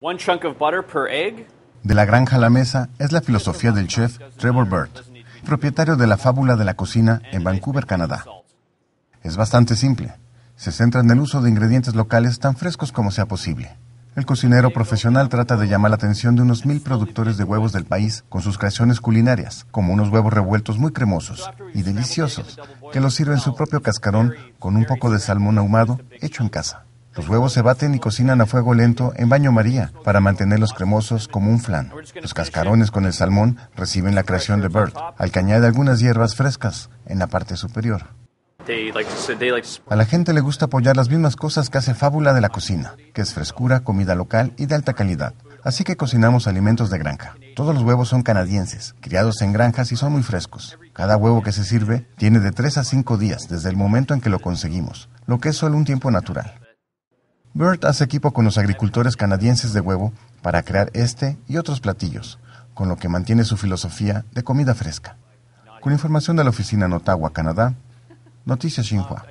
One chunk of butter per egg. De la granja a la mesa es la filosofía del chef Trevor Burt, propietario de la fábula de la cocina en Vancouver, Canadá. Es bastante simple. Se centra en el uso de ingredientes locales tan frescos como sea posible. El cocinero profesional trata de llamar la atención de unos mil productores de huevos del país con sus creaciones culinarias, como unos huevos revueltos muy cremosos y deliciosos, que los sirve en su propio cascarón con un poco de salmón ahumado hecho en casa. Los huevos se baten y cocinan a fuego lento en baño María para mantenerlos cremosos como un flan. Los cascarones con el salmón reciben la creación de Bert, al que añade algunas hierbas frescas en la parte superior. A la gente le gusta apoyar las mismas cosas que hace Fábula de la cocina, que es frescura, comida local y de alta calidad. Así que cocinamos alimentos de granja. Todos los huevos son canadienses, criados en granjas y son muy frescos. Cada huevo que se sirve tiene de 3 a 5 días desde el momento en que lo conseguimos, lo que es solo un tiempo natural. Bert hace equipo con los agricultores canadienses de huevo para crear este y otros platillos, con lo que mantiene su filosofía de comida fresca. Con información de la oficina en Canadá, Noticias Xinhua.